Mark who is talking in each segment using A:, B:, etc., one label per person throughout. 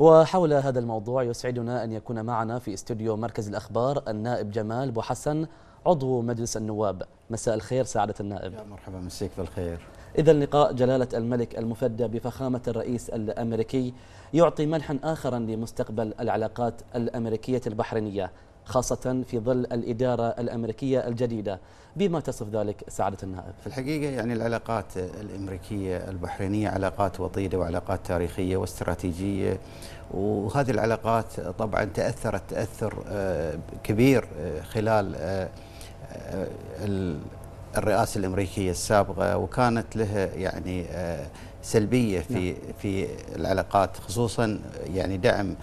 A: وحول هذا الموضوع يسعدنا أن يكون معنا في استوديو مركز الأخبار النائب جمال بو حسن عضو مجلس النواب مساء الخير سعادة النائب يا مرحبا مسيك بالخير إذا لقاء جلالة الملك المفدى بفخامة الرئيس الأمريكي يعطي ملحا آخرا لمستقبل العلاقات الأمريكية البحرينية خاصة في ظل الإدارة الأمريكية الجديدة بما تصف ذلك سعادة النائب في
B: الحقيقة يعني العلاقات الأمريكية البحرينية علاقات وطيدة وعلاقات تاريخية واستراتيجية وهذه العلاقات طبعا تأثرت تأثر آه، كبير آه، خلال آه، الرئاسة الأمريكية السابقة وكانت لها يعني سلبيه نعم. في نعم. في العلاقات خصوصا يعني دعم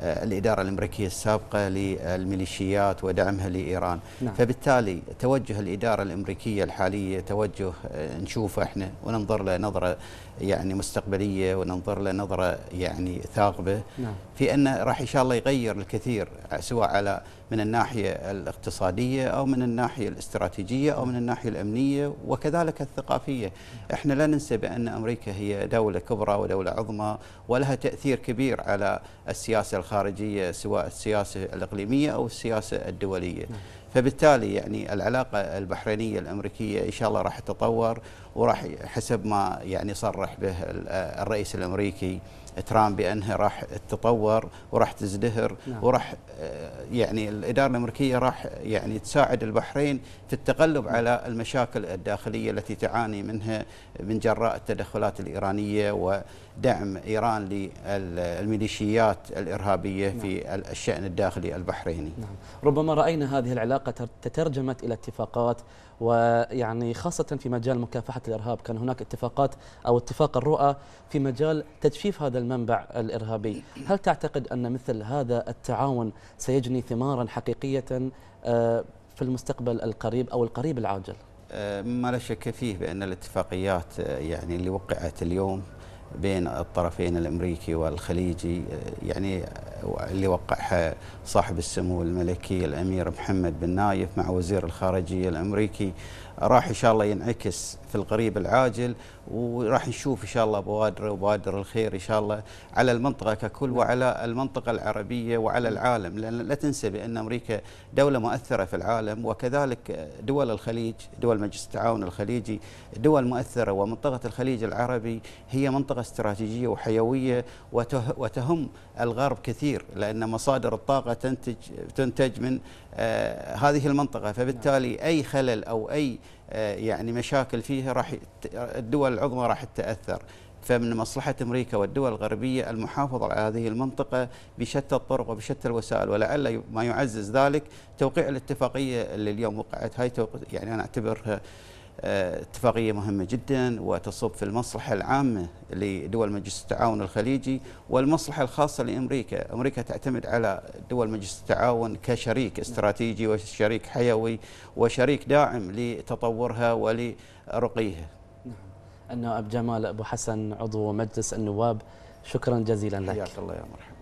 B: آه، الاداره الامريكيه السابقه للميليشيات ودعمها لايران نعم. فبالتالي توجه الاداره الامريكيه الحاليه توجه آه، نشوفه احنا وننظر له نظره يعني مستقبليه وننظر له نظره يعني ثاقبه نعم. في انه راح ان شاء الله يغير الكثير سواء على من الناحيه الاقتصاديه او من الناحيه الاستراتيجيه او من الناحيه الامنيه وكذلك الثقافيه نعم. احنا لا ننسى بان امريكا هي هي دولة كبرى ودولة عظمى ولها تأثير كبير على السياسة الخارجية سواء السياسة الإقليمية أو السياسة الدولية نعم. فبالتالي يعني العلاقة البحرينية الأمريكية إن شاء الله راح تتطور وراح حسب ما يعني صرح به الرئيس الأمريكي ترامب بأنها راح تتطور وراح تزدهر نعم. وراح آه، يعني الإدارة الأمريكية راح يعني تساعد البحرين في التغلب نعم. على المشاكل الداخلية التي تعاني منها من جراء التدخلات الإيرانية ودعم إيران للميليشيات الإرهابية نعم. في الشأن الداخلي البحريني نعم. ربما رأينا هذه العلاقة العلاقة
A: تترجمت إلى اتفاقات ويعني خاصة في مجال مكافحة الإرهاب كان هناك اتفاقات أو اتفاق الرؤى في مجال تجفيف هذا المنبع الإرهابي هل تعتقد أن مثل هذا التعاون سيجني ثمارا حقيقية آه، في المستقبل القريب أو القريب العاجل
B: آه، ما لا شك فيه بأن الاتفاقيات آه، يعني اللي وقعت اليوم بين الطرفين الامريكي والخليجي يعني اللي وقعها صاحب السمو الملكي الامير محمد بن نايف مع وزير الخارجيه الامريكي راح ان شاء الله ينعكس في القريب العاجل وراح نشوف ان شاء الله بوادر وبوادر الخير ان شاء الله على المنطقه ككل وعلى المنطقه العربيه وعلى العالم لان لا تنسى بان امريكا دوله مؤثره في العالم وكذلك دول الخليج دول مجلس التعاون الخليجي دول مؤثره ومنطقه الخليج العربي هي منطقه استراتيجيه وحيويه وتهم الغرب كثير كثير لأن مصادر الطاقة تنتج, تنتج من آه، هذه المنطقة فبالتالي أي خلل أو أي آه، يعني مشاكل فيها راح الدول العظمى راح تتأثر فمن مصلحة أمريكا والدول الغربية المحافظة على هذه المنطقة بشتى الطرق وبشتى الوسائل ولعل ما يعزز ذلك توقيع الاتفاقية اللي اليوم وقعت هاي يعني أنا أعتبرها اتفاقيه مهمه جدا وتصب في المصلحه العامه لدول مجلس التعاون الخليجي والمصلحه الخاصه لامريكا، امريكا تعتمد على دول مجلس التعاون كشريك استراتيجي وشريك حيوي وشريك داعم لتطورها ولرقيها.
A: نعم. النائب جمال ابو حسن عضو مجلس النواب شكرا جزيلا لك. حياك الله يا مرحبا.